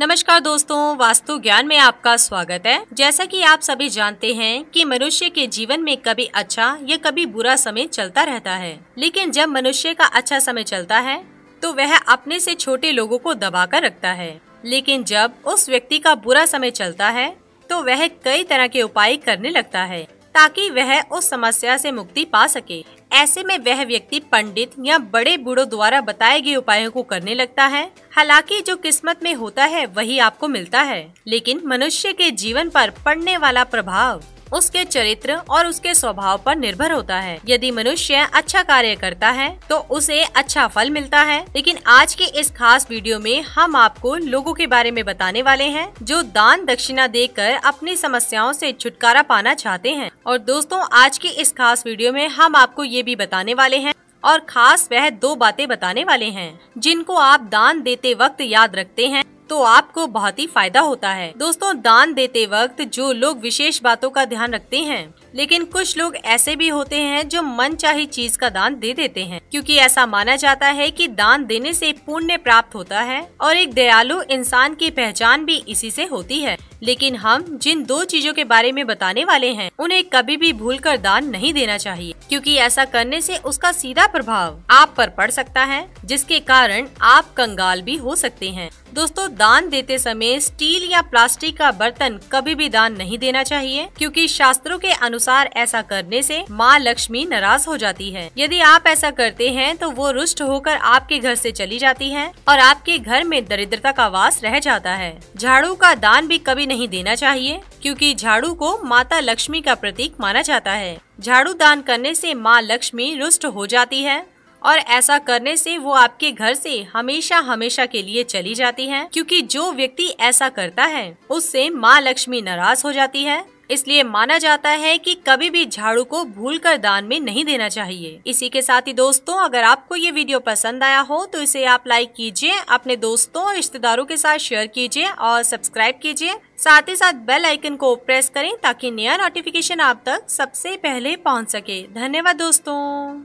नमस्कार दोस्तों वास्तु ज्ञान में आपका स्वागत है जैसा कि आप सभी जानते हैं कि मनुष्य के जीवन में कभी अच्छा या कभी बुरा समय चलता रहता है लेकिन जब मनुष्य का अच्छा समय चलता है तो वह अपने से छोटे लोगों को दबा कर रखता है लेकिन जब उस व्यक्ति का बुरा समय चलता है तो वह कई तरह के उपाय करने लगता है ताकि वह उस समस्या से मुक्ति पा सके ऐसे में वह व्यक्ति पंडित या बड़े बूढ़ों द्वारा बताए गए उपायों को करने लगता है हालांकि जो किस्मत में होता है वही आपको मिलता है लेकिन मनुष्य के जीवन पर पड़ने वाला प्रभाव उसके चरित्र और उसके स्वभाव पर निर्भर होता है यदि मनुष्य अच्छा कार्य करता है तो उसे अच्छा फल मिलता है लेकिन आज के इस खास वीडियो में हम आपको लोगों के बारे में बताने वाले हैं जो दान दक्षिणा देकर अपनी समस्याओं से छुटकारा पाना चाहते हैं और दोस्तों आज की इस खास वीडियो में हम आपको ये भी बताने वाले हैं और खास वह दो बातें बताने वाले हैं जिनको आप दान देते वक्त याद रखते हैं तो आपको बहुत ही फायदा होता है दोस्तों दान देते वक्त जो लोग विशेष बातों का ध्यान रखते हैं लेकिन कुछ लोग ऐसे भी होते हैं जो मन चाहे चीज का दान दे देते हैं क्योंकि ऐसा माना जाता है कि दान देने से पुण्य प्राप्त होता है और एक दयालु इंसान की पहचान भी इसी से होती है लेकिन हम जिन दो चीजों के बारे में बताने वाले हैं उन्हें कभी भी भूल कर दान नहीं देना चाहिए क्योंकि ऐसा करने से उसका सीधा प्रभाव आप पर पड़ सकता है जिसके कारण आप कंगाल भी हो सकते हैं दोस्तों दान देते समय स्टील या प्लास्टिक का बर्तन कभी भी दान नहीं देना चाहिए क्योंकि शास्त्रों के अनुसार ऐसा करने से माँ लक्ष्मी नाराज हो जाती है यदि आप ऐसा करते हैं तो वो रुष्ट होकर आपके घर से चली जाती है और आपके घर में दरिद्रता का वास रह जाता है झाड़ू का दान भी कभी नहीं देना चाहिए क्योंकि झाड़ू को माता लक्ष्मी का प्रतीक माना जाता है झाड़ू दान करने से माँ लक्ष्मी रुष्ट हो जाती है और ऐसा करने से वो आपके घर से हमेशा हमेशा के लिए चली जाती है क्योंकि जो व्यक्ति ऐसा करता है उससे माँ लक्ष्मी नाराज हो जाती है इसलिए माना जाता है कि कभी भी झाड़ू को भूल कर दान में नहीं देना चाहिए इसी के साथ ही दोस्तों अगर आपको ये वीडियो पसंद आया हो तो इसे आप लाइक कीजिए अपने दोस्तों और रिश्तेदारों के साथ शेयर कीजिए और सब्सक्राइब कीजिए साथ ही साथ बेल आइकन को प्रेस करें ताकि नया नोटिफिकेशन आप तक सबसे पहले पहुंच सके धन्यवाद दोस्तों